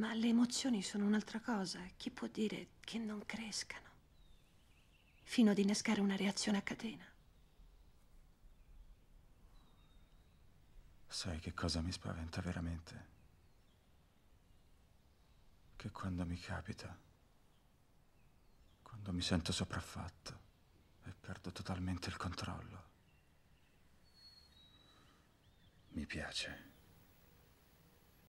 Ma le emozioni sono un'altra cosa. Chi può dire che non crescano? Fino ad innescare una reazione a catena. Sai che cosa mi spaventa veramente? Che quando mi capita, quando mi sento sopraffatto e perdo totalmente il controllo, mi piace.